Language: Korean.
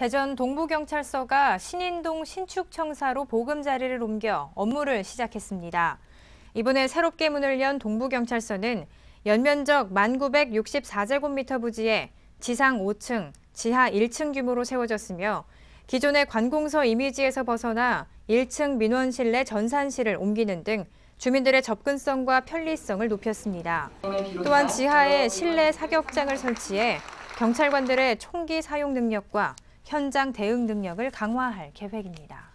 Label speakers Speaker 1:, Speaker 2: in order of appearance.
Speaker 1: 대전 동부경찰서가 신인동 신축청사로 보금자리를 옮겨 업무를 시작했습니다. 이번에 새롭게 문을 연 동부경찰서는 연면적 1964제곱미터 부지에 지상 5층, 지하 1층 규모로 세워졌으며 기존의 관공서 이미지에서 벗어나 1층 민원실 내 전산실을 옮기는 등 주민들의 접근성과 편리성을 높였습니다. 또한 지하에 실내 사격장을 설치해 경찰관들의 총기 사용 능력과 현장 대응 능력을 강화할 계획입니다.